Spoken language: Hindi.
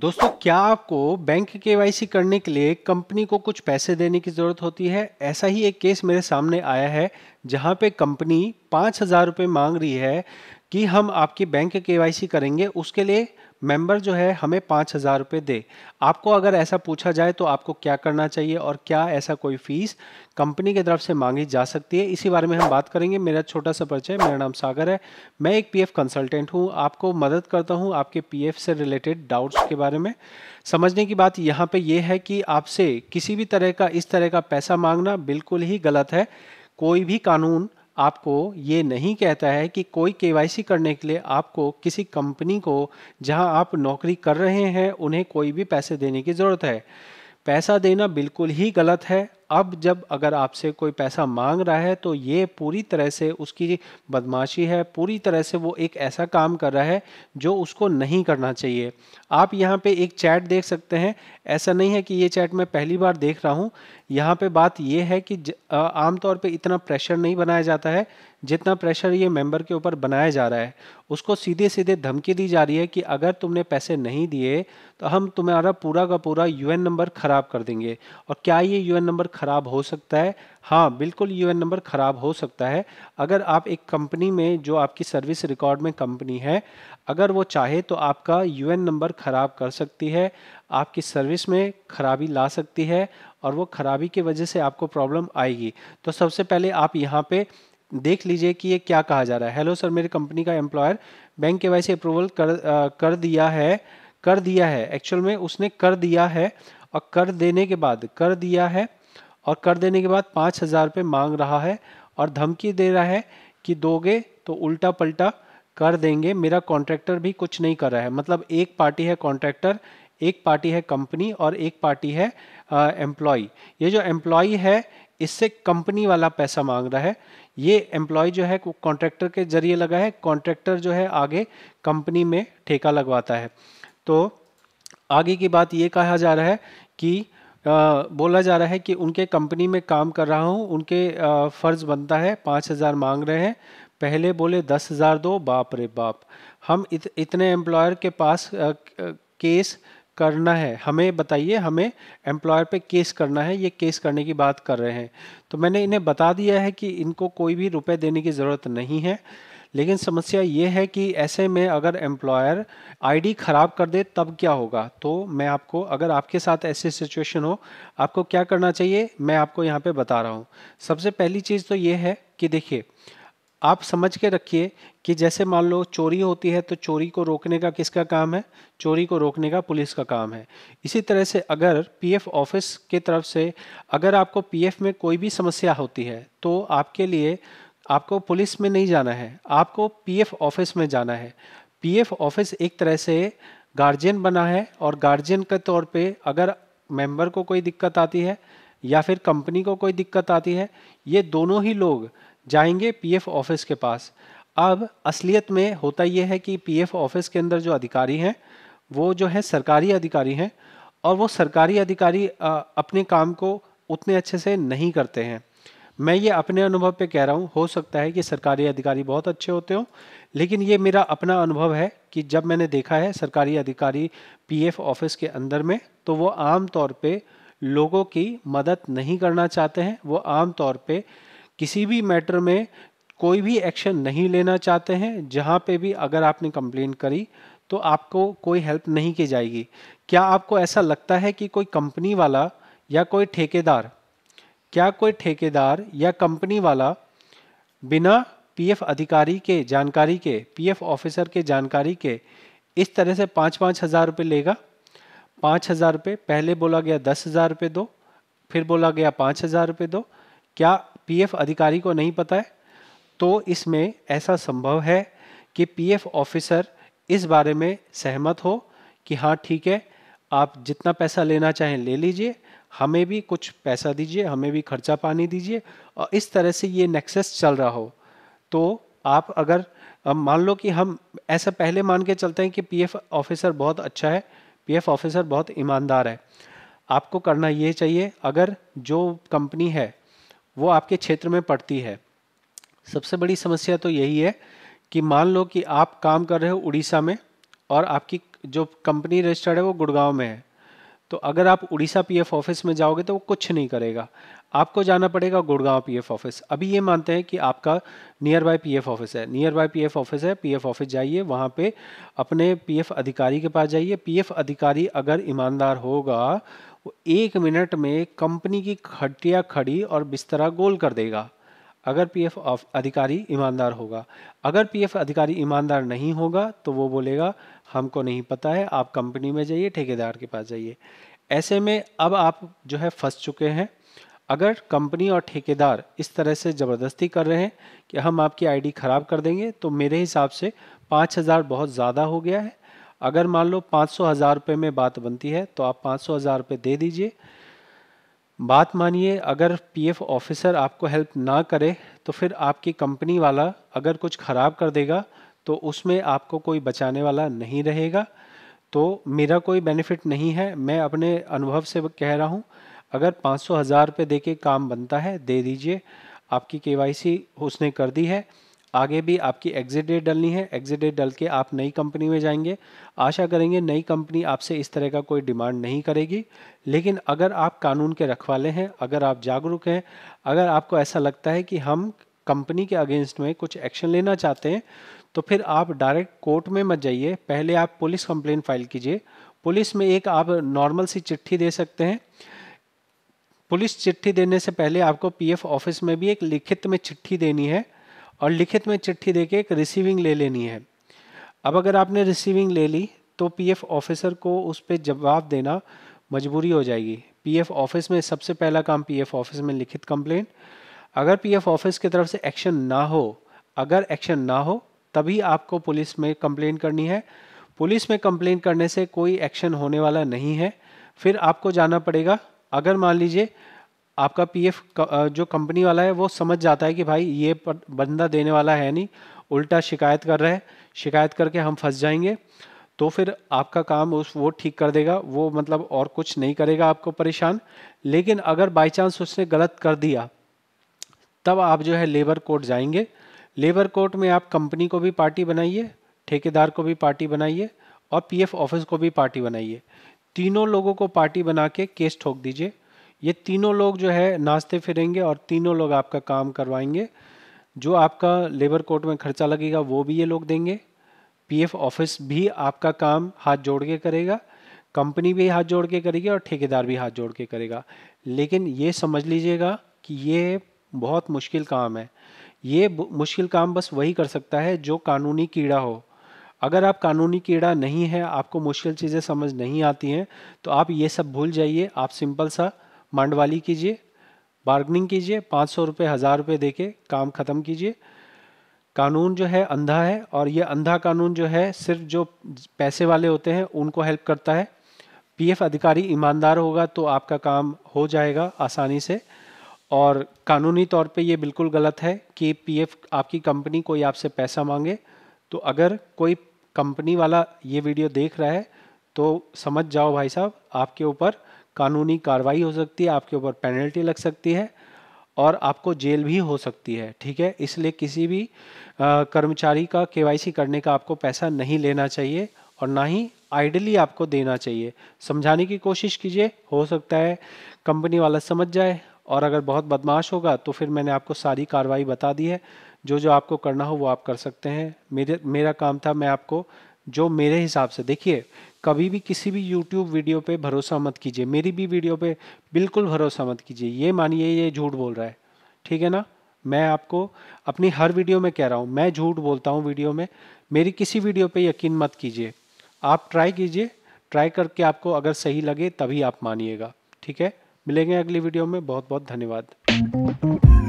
दोस्तों क्या आपको बैंक सी करने के लिए कंपनी को कुछ पैसे देने की ज़रूरत होती है ऐसा ही एक केस मेरे सामने आया है जहां पे कंपनी पाँच हज़ार रुपये मांग रही है कि हम आपकी बैंक सी करेंगे उसके लिए मेंबर जो है हमें पाँच हज़ार रुपये दे आपको अगर ऐसा पूछा जाए तो आपको क्या करना चाहिए और क्या ऐसा कोई फीस कंपनी की तरफ से मांगी जा सकती है इसी बारे में हम बात करेंगे मेरा छोटा सा परिचय मेरा नाम सागर है मैं एक पीएफ कंसल्टेंट हूँ आपको मदद करता हूँ आपके पीएफ से रिलेटेड डाउट्स के बारे में समझने की बात यहाँ पर यह है कि आपसे किसी भी तरह का इस तरह का पैसा मांगना बिल्कुल ही गलत है कोई भी कानून आपको ये नहीं कहता है कि कोई के करने के लिए आपको किसी कंपनी को जहां आप नौकरी कर रहे हैं उन्हें कोई भी पैसे देने की ज़रूरत है पैसा देना बिल्कुल ही गलत है अब जब अगर आपसे कोई पैसा मांग रहा है तो ये पूरी तरह से उसकी बदमाशी है पूरी तरह से वो एक ऐसा काम कर रहा है जो उसको नहीं करना चाहिए आप यहाँ पे एक चैट देख सकते हैं ऐसा नहीं है कि ये चैट मैं पहली बार देख रहा हूँ यहाँ पे बात ये है कि आमतौर पे इतना प्रेशर नहीं बनाया जाता है जितना प्रेशर ये मेंबर के ऊपर बनाया जा रहा है उसको सीधे सीधे धमकी दी जा रही है कि अगर तुमने पैसे नहीं दिए तो हम तुम्हारा पूरा का पूरा यूएन नंबर ख़राब कर देंगे और क्या ये यूएन नंबर ख़राब हो सकता है हाँ बिल्कुल यू नंबर ख़राब हो सकता है अगर आप एक कंपनी में जो आपकी सर्विस रिकॉर्ड में कंपनी है अगर वो चाहे तो आपका यू नंबर ख़राब कर सकती है आपकी सर्विस में खराबी ला सकती है और वो खराबी की वजह से आपको प्रॉब्लम आएगी तो सबसे पहले आप यहाँ पे देख लीजिए कि ये क्या कहा जा रहा है हेलो सर मेरी कंपनी का एम्प्लॉयर बैंक के वाई अप्रूवल कर आ, कर दिया है कर दिया है एक्चुअल में उसने कर दिया है और कर देने के बाद कर दिया है और कर देने के बाद पाँच हज़ार रुपये मांग रहा है और धमकी दे रहा है कि दोगे तो उल्टा पलटा कर देंगे मेरा कॉन्ट्रैक्टर भी कुछ नहीं कर रहा है मतलब एक पार्टी है कॉन्ट्रैक्टर एक पार्टी है कंपनी और एक पार्टी है एम्प्लॉय ये जो एम्प्लॉय है इससे कंपनी वाला पैसा मांग रहा है ये एम्प्लॉय जो है कॉन्ट्रैक्टर के जरिए लगा है कॉन्ट्रैक्टर जो है आगे कंपनी में ठेका लगवाता है तो आगे की बात ये कहा जा रहा है कि बोला जा रहा है कि उनके कंपनी में काम कर रहा हूँ उनके फ़र्ज़ बनता है पाँच हज़ार मांग रहे हैं पहले बोले दस हज़ार दो बाप रे बाप हम इत, इतने एम्प्लॉयर के पास आ, केस करना है हमें बताइए हमें एम्प्लॉयर पे केस करना है ये केस करने की बात कर रहे हैं तो मैंने इन्हें बता दिया है कि इनको कोई भी रुपए देने की ज़रूरत नहीं है लेकिन समस्या ये है कि ऐसे में अगर एम्प्लॉयर आईडी ख़राब कर दे तब क्या होगा तो मैं आपको अगर आपके साथ ऐसी सिचुएशन हो आपको क्या करना चाहिए मैं आपको यहाँ पे बता रहा हूँ सबसे पहली चीज़ तो ये है कि देखिए आप समझ के रखिए कि जैसे मान लो चोरी होती है तो चोरी को रोकने का किसका काम है चोरी को रोकने का पुलिस का काम है इसी तरह से अगर पीएफ ऑफिस के तरफ से अगर आपको पीएफ में कोई भी समस्या होती है तो आपके लिए आपको पुलिस में नहीं जाना है आपको पीएफ ऑफिस में जाना है पीएफ ऑफिस एक तरह से गार्जियन बना है और गार्जियन के तौर पे अगर मेंबर को कोई दिक्कत आती है या फिर कंपनी को कोई दिक्कत आती है ये दोनों ही लोग जाएंगे पीएफ ऑफिस के पास अब असलियत में होता यह है कि पीएफ ऑफिस के अंदर जो अधिकारी हैं वो जो है सरकारी अधिकारी हैं और वो सरकारी अधिकारी अपने काम को उतने अच्छे से नहीं करते हैं मैं ये अपने अनुभव पे कह रहा हूँ हो सकता है कि सरकारी अधिकारी बहुत अच्छे होते हों लेकिन ये मेरा अपना अनुभव है कि जब मैंने देखा है सरकारी अधिकारी पीएफ ऑफिस के अंदर में तो वो आम तौर पे लोगों की मदद नहीं करना चाहते हैं वो आम तौर पे किसी भी मैटर में कोई भी एक्शन नहीं लेना चाहते हैं जहाँ पे भी अगर आपने कंप्लेन करी तो आपको कोई हेल्प नहीं की जाएगी क्या आपको ऐसा लगता है कि कोई कंपनी वाला या कोई ठेकेदार क्या कोई ठेकेदार या कंपनी वाला बिना पीएफ अधिकारी के जानकारी के पीएफ ऑफिसर के जानकारी के इस तरह से पाँच पाँच हज़ार रुपये लेगा पाँच हज़ार रुपये पहले बोला गया दस हज़ार रुपये दो फिर बोला गया पाँच हज़ार रुपये दो क्या पीएफ अधिकारी को नहीं पता है तो इसमें ऐसा संभव है कि पीएफ ऑफिसर इस बारे में सहमत हो कि हाँ ठीक है आप जितना पैसा लेना चाहें ले लीजिए हमें भी कुछ पैसा दीजिए हमें भी खर्चा पानी दीजिए और इस तरह से ये नेक्सेस चल रहा हो तो आप अगर मान लो कि हम ऐसा पहले मान के चलते हैं कि पीएफ ऑफिसर बहुत अच्छा है पीएफ ऑफिसर बहुत ईमानदार है आपको करना ये चाहिए अगर जो कंपनी है वो आपके क्षेत्र में पड़ती है सबसे बड़ी समस्या तो यही है कि मान लो कि आप काम कर रहे हो उड़ीसा में और आपकी जो कंपनी रजिस्टर्ड है वो गुड़गांव में है तो अगर आप उड़ीसा पीएफ ऑफिस में जाओगे तो वो कुछ नहीं करेगा आपको जाना पड़ेगा गुड़गांव पीएफ ऑफिस अभी ये मानते हैं कि आपका नियर बाय पीएफ ऑफिस है नियर बाय पीएफ ऑफिस है पीएफ ऑफिस जाइए वहाँ पे अपने पीएफ अधिकारी के पास जाइए पीएफ अधिकारी अगर ईमानदार होगा वो एक मिनट में कंपनी की खटिया खड़ी और बिस्तरा गोल कर देगा अगर पीएफ अधिकारी ईमानदार होगा अगर पीएफ अधिकारी ईमानदार नहीं होगा तो वो बोलेगा हमको नहीं पता है आप कंपनी में जाइए ठेकेदार के पास जाइए ऐसे में अब आप जो है फंस चुके हैं अगर कंपनी और ठेकेदार इस तरह से ज़बरदस्ती कर रहे हैं कि हम आपकी आईडी ख़राब कर देंगे तो मेरे हिसाब से पाँच हज़ार बहुत ज़्यादा हो गया है अगर मान लो पाँच सौ हज़ार रुपये में बात बनती है तो आप पाँच सौ हज़ार रुपये दे दीजिए बात मानिए अगर पीएफ ऑफिसर आपको हेल्प ना करे तो फिर आपकी कंपनी वाला अगर कुछ ख़राब कर देगा तो उसमें आपको कोई बचाने वाला नहीं रहेगा तो मेरा कोई बेनिफिट नहीं है मैं अपने अनुभव से कह रहा हूँ अगर पाँच सौ हज़ार रुपये दे के काम बनता है दे दीजिए आपकी के उसने कर दी है आगे भी आपकी एग्जिट डेट डलनी है एग्जिट डेट डल के आप नई कंपनी में जाएंगे आशा करेंगे नई कंपनी आपसे इस तरह का कोई डिमांड नहीं करेगी लेकिन अगर आप कानून के रखवाले हैं अगर आप जागरूक हैं अगर आपको ऐसा लगता है कि हम कंपनी के अगेंस्ट में कुछ एक्शन लेना चाहते हैं तो फिर आप डायरेक्ट कोर्ट में मत जाइए पहले आप पुलिस कंप्लेन फाइल कीजिए पुलिस में एक आप नॉर्मल सी चिट्ठी दे सकते हैं पुलिस चिट्ठी देने से पहले आपको पीएफ ऑफिस में भी एक लिखित में चिट्ठी देनी है और लिखित में चिट्ठी देके एक रिसीविंग ले लेनी है अब अगर आपने रिसीविंग ले ली तो पीएफ ऑफिसर को उस पर जवाब देना मजबूरी हो जाएगी पीएफ ऑफिस में सबसे पहला काम पीएफ ऑफिस में लिखित कंप्लेंट अगर पीएफ ऑफिस की तरफ से एक्शन ना हो अगर एक्शन ना हो तभी आपको पुलिस में कंप्लेंट करनी है पुलिस में कंप्लेंट करने से कोई एक्शन होने वाला नहीं है फिर आपको जाना पड़ेगा अगर मान लीजिए आपका पीएफ जो कंपनी वाला है वो समझ जाता है कि भाई ये बंदा देने वाला है नहीं उल्टा शिकायत कर रहा है शिकायत करके हम फंस जाएंगे तो फिर आपका काम उस वो ठीक कर देगा वो मतलब और कुछ नहीं करेगा आपको परेशान लेकिन अगर बाई चांस उसने गलत कर दिया तब आप जो है लेबर कोर्ट जाएंगे लेबर कोर्ट में आप कंपनी को भी पार्टी बनाइए ठेकेदार को भी पार्टी बनाइए और पीएफ ऑफिस को भी पार्टी बनाइए तीनों लोगों को पार्टी बना के केस ठोक दीजिए ये तीनों लोग जो है नाचते फिरेंगे और तीनों लोग आपका काम करवाएंगे जो आपका लेबर कोर्ट में खर्चा लगेगा वो भी ये लोग देंगे पीएफ ऑफिस भी आपका काम हाथ जोड़ के करेगा कंपनी भी हाथ जोड़ के करेगी और ठेकेदार भी हाथ जोड़ के करेगा लेकिन ये समझ लीजिएगा कि ये बहुत मुश्किल काम है ये मुश्किल काम बस वही कर सकता है जो कानूनी कीड़ा हो अगर आप कानूनी कीड़ा नहीं है आपको मुश्किल चीज़ें समझ नहीं आती हैं तो आप ये सब भूल जाइए आप सिंपल सा मांडवाली कीजिए बार्गनिंग कीजिए पाँच सौ रुपये हज़ार रुपये दे के काम ख़त्म कीजिए कानून जो है अंधा है और ये अंधा कानून जो है सिर्फ जो पैसे वाले होते हैं उनको हेल्प करता है पीएफ अधिकारी ईमानदार होगा तो आपका काम हो जाएगा आसानी से और कानूनी तौर पे ये बिल्कुल गलत है कि पीएफ आपकी कंपनी कोई आपसे पैसा मांगे तो अगर कोई कंपनी वाला ये वीडियो देख रहा है तो समझ जाओ भाई साहब आपके ऊपर कानूनी कार्रवाई हो सकती है आपके ऊपर पेनल्टी लग सकती है और आपको जेल भी हो सकती है ठीक है इसलिए किसी भी कर्मचारी का केवाईसी करने का आपको पैसा नहीं लेना चाहिए और ना ही आइडली आपको देना चाहिए समझाने की कोशिश कीजिए हो सकता है कंपनी वाला समझ जाए और अगर बहुत बदमाश होगा तो फिर मैंने आपको सारी कार्रवाई बता दी है जो जो आपको करना हो वो आप कर सकते हैं मेरे मेरा काम था मैं आपको जो मेरे हिसाब से देखिए कभी भी किसी भी YouTube वीडियो पे भरोसा मत कीजिए मेरी भी वीडियो पे बिल्कुल भरोसा मत कीजिए ये मानिए ये झूठ बोल रहा है ठीक है ना मैं आपको अपनी हर वीडियो में कह रहा हूँ मैं झूठ बोलता हूँ वीडियो में मेरी किसी वीडियो पे यकीन मत कीजिए आप ट्राई कीजिए ट्राई करके आपको अगर सही लगे तभी आप मानिएगा ठीक है मिलेंगे अगली वीडियो में बहुत बहुत धन्यवाद